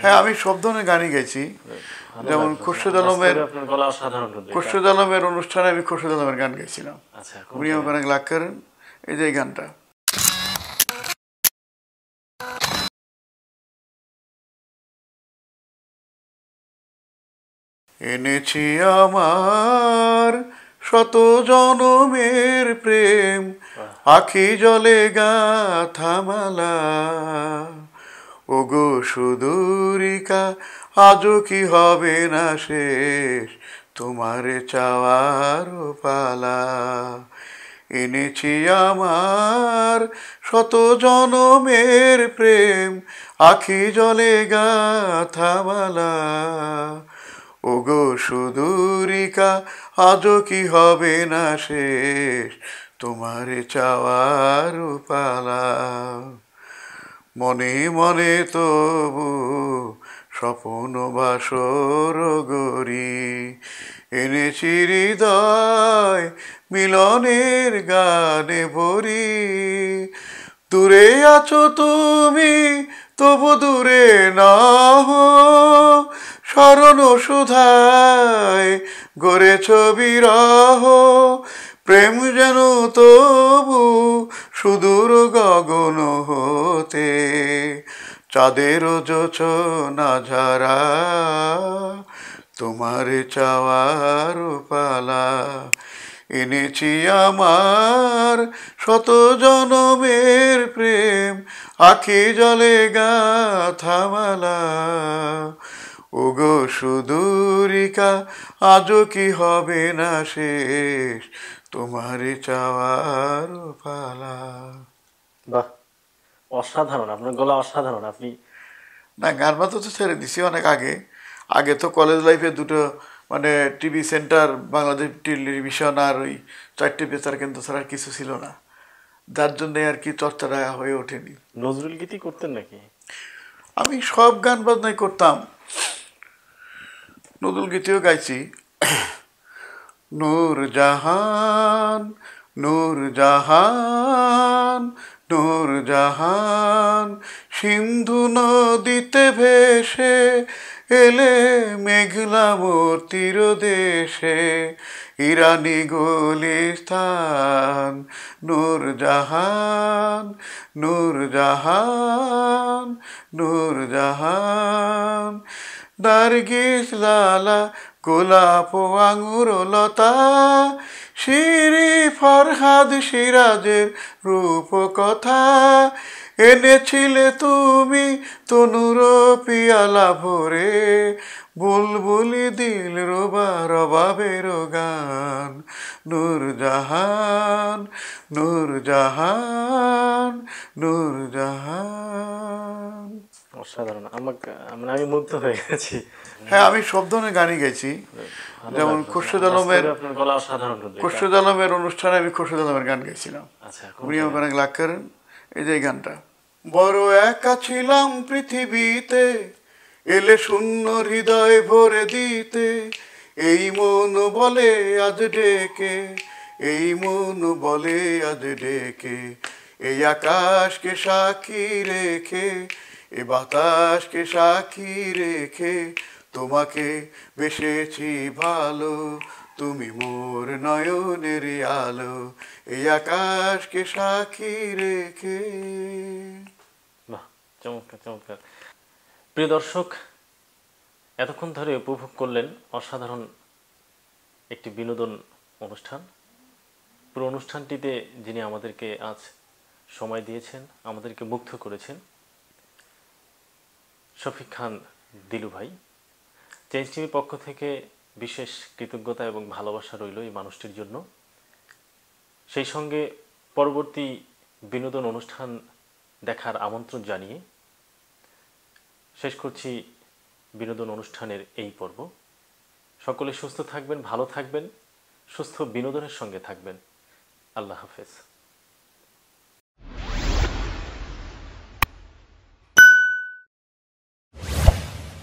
হ্যাঁ আমি সব ধরনের গানই গেছি যেমন খুরশেদ হ্যাঁ। আলমের খুরশেদ আলমের অনুষ্ঠানে আমি খুরশেদ আলমের গান গেছিলাম উনি আমাকে অনেক লাভ করেন এই যে গানটা এনেছি আমার শত জনমের প্রেম আখি জলে গা থামালা ওগো সুদূরিকা আজও কি হবে না শেষ তোমারে চাওয়ার পালা এনেছি আমার শত জনমের প্রেম আখি জলে গাথামালা ওগো সুদূরিকা আজও কি হবে না শেষ তোমারে চাওয়ার পালা মনে মনে তবু স্বপন বাসর গরি এনেছি হৃদয় মিলনের গানে ভরি দূরে আছো তুমি তবু দূরে না স্মরণ সুধায় গড়ে ছবি প্রেম যেন তবু সুদূর গগন হতে চাঁদের যোচনা ঝারা তোমার চাওয়ার পালা এনেছি আমার শত জনমের প্রেম আখি জলে গা থামালা ওগো সুদূরিকা আজও কি হবে না শেষ তোমার চাওয়ার পালা বাহ অসাধারণ আপনার গলা অসাধারণ আপনি না গান বাজনা তো ছেড়ে দিছি অনেক আগে আগে তো কলেজ লাইফে দুটো মানে টিভি সেন্টার বাংলাদেশ টেলিভিশন আর ওই চারটি পেচার কেন্দ্র ছাড়া কিছু ছিল না যার জন্য আর কি চর্চাটা হয়ে ওঠেনি নজরুল গীতি করতেন নাকি আমি সব গান বাজনাই করতাম নতুন গীতিও গাইছি নূর জাহান নূর জাহান নূর জাহান সিন্ধু নদীতে ভেসে এলে মেঘলা মূর্তির তীরদেশে ইরানি গলিস্তান নূর জাহান নূর জাহান নূর জাহান নার্গিস লালা গোলাপ আঙুর লতা শিরি ফরহাদ সিরাজের রূপকথা এনেছিলে তুমি তনুর পিয়ালা ভরে বুলবুলি দিল রোবা রবাবের গান নূর জাহান নূর জাহান নূর জাহান অসাধারণ আমাকে মানে আমি মুগ্ধ হয়ে গেছি হ্যাঁ আমি সব ধরনের গানই গেছি যেমন খুরশেদ আলমের খুরশেদ আলমের অনুষ্ঠানে আমি খুরশেদ আলমের গান গেছিলাম আচ্ছা, উনি আমাকে অনেক লাগ করেন এই যে গানটা বড় একা ছিলাম পৃথিবীতে এলে শূন্য হৃদয় ভরে দিতে এই মন বলে আজ ডেকে এই মন বলে আজ ডেকে এই আকাশকে সাক্ষী রেখে এ বাতাসকে সাক্ষী রেখে তোমাকে বেসেছি ভালো তুমি মোর নয়নের আলো এই আকাশকে সাক্ষী রেখে চমৎকার চমৎকার প্রিয় দর্শক এতক্ষণ ধরে উপভোগ করলেন অসাধারণ একটি বিনোদন অনুষ্ঠান পুরো অনুষ্ঠানটিতে যিনি আমাদেরকে আজ সময় দিয়েছেন আমাদেরকে মুগ্ধ করেছেন শফিক খান দিলু ভাই চেঞ্জ টিভির পক্ষ থেকে বিশেষ কৃতজ্ঞতা এবং ভালোবাসা রইল এই মানুষটির জন্য সেই সঙ্গে পরবর্তী বিনোদন অনুষ্ঠান দেখার আমন্ত্রণ জানিয়ে শেষ করছি বিনোদন অনুষ্ঠানের এই পর্ব সকলে সুস্থ থাকবেন ভালো থাকবেন সুস্থ বিনোদনের সঙ্গে থাকবেন আল্লাহ হাফেজ